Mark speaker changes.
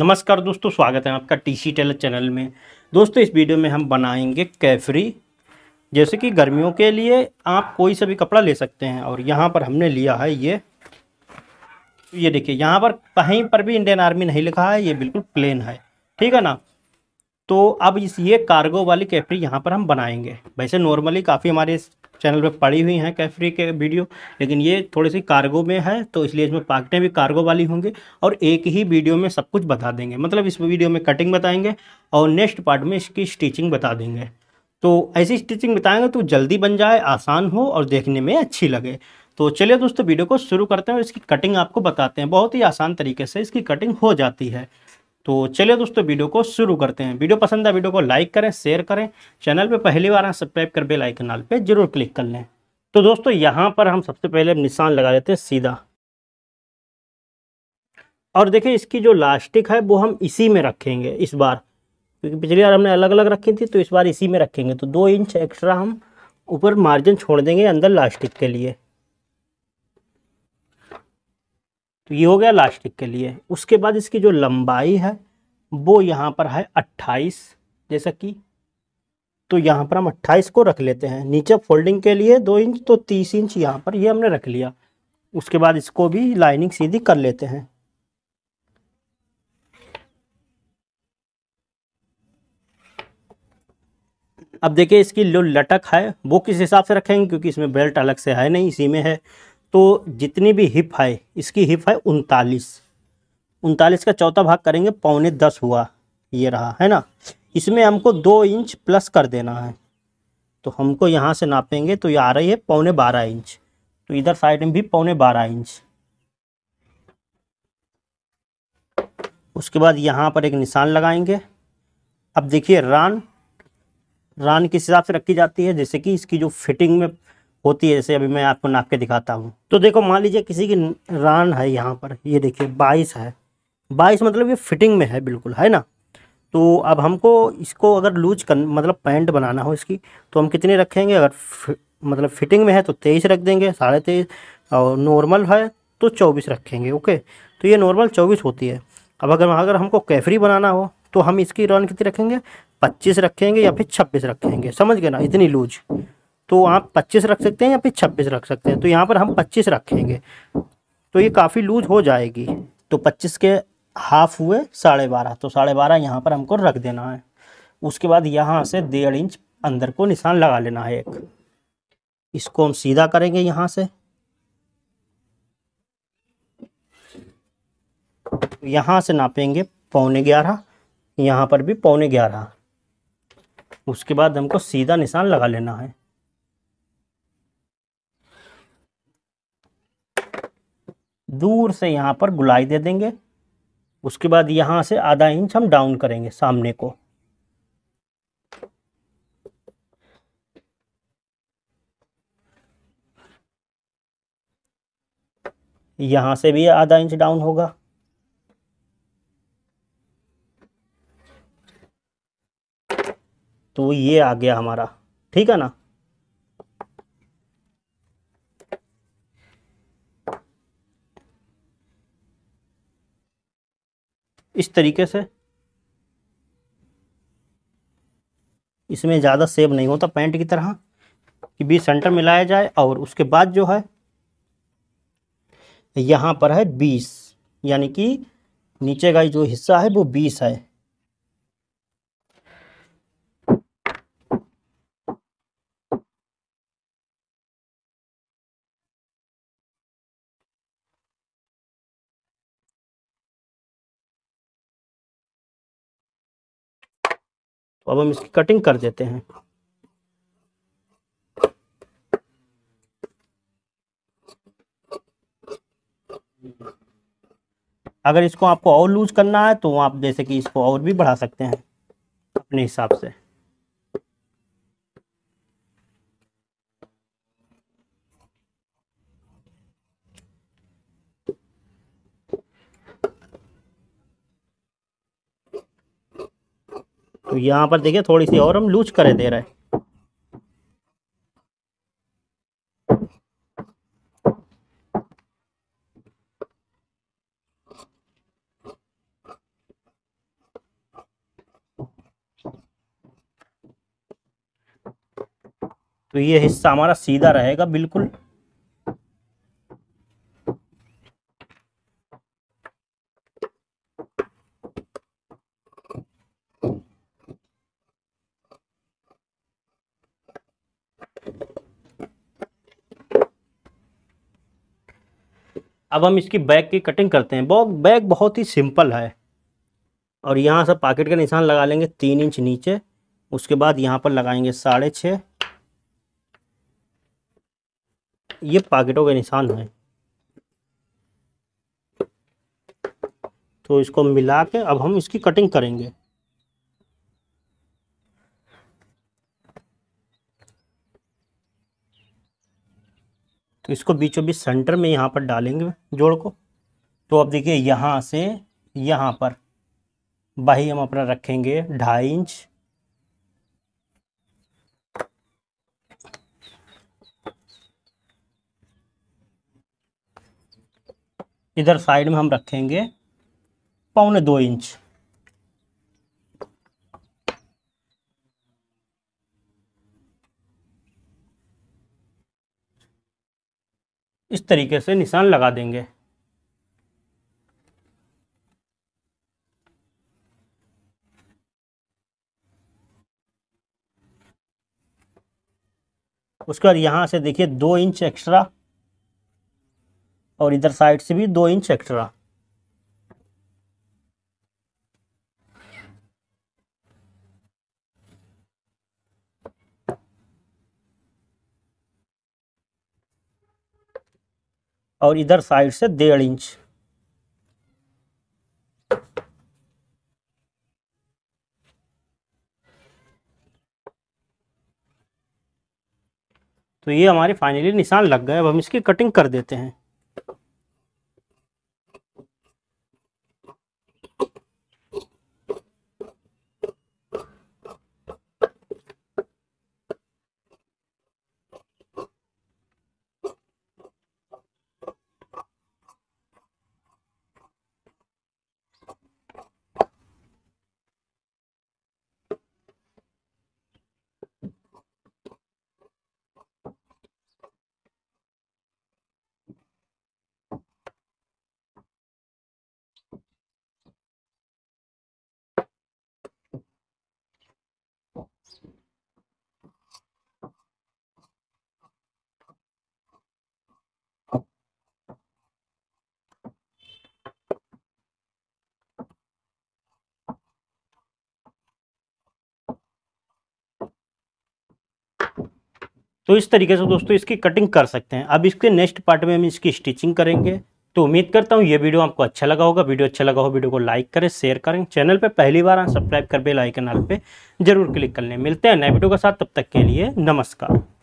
Speaker 1: नमस्कार दोस्तों स्वागत है आपका टी सी टेलर चैनल में दोस्तों इस वीडियो में हम बनाएंगे कैफरी जैसे कि गर्मियों के लिए आप कोई सा भी कपड़ा ले सकते हैं और यहाँ पर हमने लिया है ये ये देखिए यहाँ पर कहीं पर भी इंडियन आर्मी नहीं लिखा है ये बिल्कुल प्लेन है ठीक है ना तो अब इस ये कार्गो वाली कैफरी यहाँ पर हम बनाएंगे वैसे नॉर्मली काफ़ी हमारे इस चैनल पे पड़ी हुई हैं कैफरी के वीडियो लेकिन ये थोड़ी सी कार्गो में है तो इसलिए इसमें पाकटें भी कार्गो वाली होंगी और एक ही वीडियो में सब कुछ बता देंगे मतलब इस वीडियो में कटिंग बताएंगे और नेक्स्ट पार्ट में इसकी स्टिचिंग बता देंगे तो ऐसी स्टिचिंग बताएंगे तो जल्दी बन जाए आसान हो और देखने में अच्छी लगे तो चलिए दोस्तों वीडियो को शुरू करते हैं और इसकी कटिंग आपको बताते हैं बहुत ही आसान तरीके से इसकी कटिंग हो जाती है तो चलिए दोस्तों वीडियो को शुरू करते हैं वीडियो पसंद है वीडियो को लाइक करें शेयर करें चैनल पे पहली बार सब्सक्राइब कर बेल आइकन नाल पे जरूर क्लिक कर लें तो दोस्तों यहाँ पर हम सबसे पहले निशान लगा लेते हैं सीधा और देखिए इसकी जो लास्टिक है वो हम इसी में रखेंगे इस बार क्योंकि पिछली बार हमने अलग अलग रखी थी तो इस बार इसी में रखेंगे तो दो इंच एक्स्ट्रा हम ऊपर मार्जिन छोड़ देंगे अंदर लास्टिक के लिए तो ये हो गया लास्टिक के लिए उसके बाद इसकी जो लंबाई है वो यहाँ पर है अट्ठाईस जैसा कि तो यहाँ पर हम अट्ठाईस को रख लेते हैं नीचे फोल्डिंग के लिए दो इंच तो तीस इंच यहाँ पर ये यह हमने रख लिया उसके बाद इसको भी लाइनिंग सीधी कर लेते हैं अब देखिए इसकी जो लटक है वो किस हिसाब से रखेंगे क्योंकि इसमें बेल्ट अलग से है नहीं इसी में है तो जितनी भी हिप है इसकी हिप है उनतालीस उनतालीस का चौथा भाग करेंगे पौने दस हुआ ये रहा है ना इसमें हमको दो इंच प्लस कर देना है तो हमको यहाँ से नापेंगे तो ये आ रही है पौने बारह इंच तो इधर साइड में भी पौने बारह इंच उसके बाद यहाँ पर एक निशान लगाएंगे अब देखिए रान रान किस हिसाब से रखी जाती है जैसे कि इसकी जो फिटिंग में होती है जैसे अभी मैं आपको नाप के दिखाता हूँ तो देखो मान लीजिए किसी की रान है यहाँ पर ये देखिए बाईस है बाईस मतलब ये फिटिंग में है बिल्कुल है ना तो अब हमको इसको अगर लूज कर मतलब पैंट बनाना हो इसकी तो हम कितने रखेंगे अगर फि, मतलब फिटिंग में है तो तेईस रख देंगे साढ़े तेईस और नॉर्मल है तो चौबीस रखेंगे ओके तो ये नॉर्मल चौबीस होती है अब अगर अगर हमको कैफरी बनाना हो तो हम इसकी रन कितनी रखेंगे पच्चीस रखेंगे या फिर छब्बीस रखेंगे समझ गए ना इतनी लूज तो आप 25 रख सकते हैं या फिर 26 रख सकते हैं तो यहाँ पर हम 25 रखेंगे तो ये काफ़ी लूज हो जाएगी तो 25 के हाफ हुए साढ़े बारह तो साढ़े बारह यहाँ पर हमको रख देना है उसके बाद यहाँ से डेढ़ इंच अंदर को निशान लगा लेना है एक इसको हम सीधा करेंगे यहाँ से यहाँ से नापेंगे पौने ग्यारह यहाँ पर भी पौने ग्यारह उसके बाद हमको सीधा निशान लगा लेना है दूर से यहाँ पर गुलाई दे देंगे उसके बाद यहाँ से आधा इंच हम डाउन करेंगे सामने को यहाँ से भी आधा इंच डाउन होगा तो ये आ गया हमारा ठीक है ना इस तरीके से इसमें ज़्यादा सेव नहीं होता पैंट की तरह कि बीच सेंटर में लाया जाए और उसके बाद जो है यहाँ पर है बीस यानी कि नीचे का जो हिस्सा है वो बीस है तो अब हम इसकी कटिंग कर देते हैं अगर इसको आपको और लूज करना है तो आप जैसे कि इसको और भी बढ़ा सकते हैं अपने हिसाब से यहाँ पर देखिए थोड़ी सी और हम लूज करे दे रहे हैं तो ये हिस्सा हमारा सीधा रहेगा बिल्कुल अब हम इसकी बैग की कटिंग करते हैं बहुत बैग बहुत ही सिंपल है और यहाँ से पॉकेट का निशान लगा लेंगे तीन इंच नीचे उसके बाद यहाँ पर लगाएंगे साढ़े छः ये पॉकेटों के निशान हैं तो इसको मिला के अब हम इसकी कटिंग करेंगे तो इसको बीचों बीच सेंटर में यहाँ पर डालेंगे जोड़ को तो अब देखिए यहाँ से यहाँ पर बाही हम अपना रखेंगे ढाई इंच इधर साइड में हम रखेंगे पौने दो इंच इस तरीके से निशान लगा देंगे उसके बाद यहां से देखिए दो इंच एक्स्ट्रा और इधर साइड से भी दो इंच एक्स्ट्रा और इधर साइड से डेढ़ इंच तो ये हमारे फाइनली निशान लग गए अब हम इसकी कटिंग कर देते हैं तो इस तरीके से दोस्तों इसकी कटिंग कर सकते हैं अब इसके नेक्स्ट पार्ट में हम इसकी स्टिचिंग करेंगे तो उम्मीद करता हूँ ये वीडियो आपको अच्छा लगा होगा वीडियो अच्छा लगा हो वीडियो को लाइक करें शेयर करें चैनल पर पहली बार सब्सक्राइब कर बेल आइकन पे जरूर क्लिक कर लें मिलते हैं नए वीडियो के साथ तब तक के लिए नमस्कार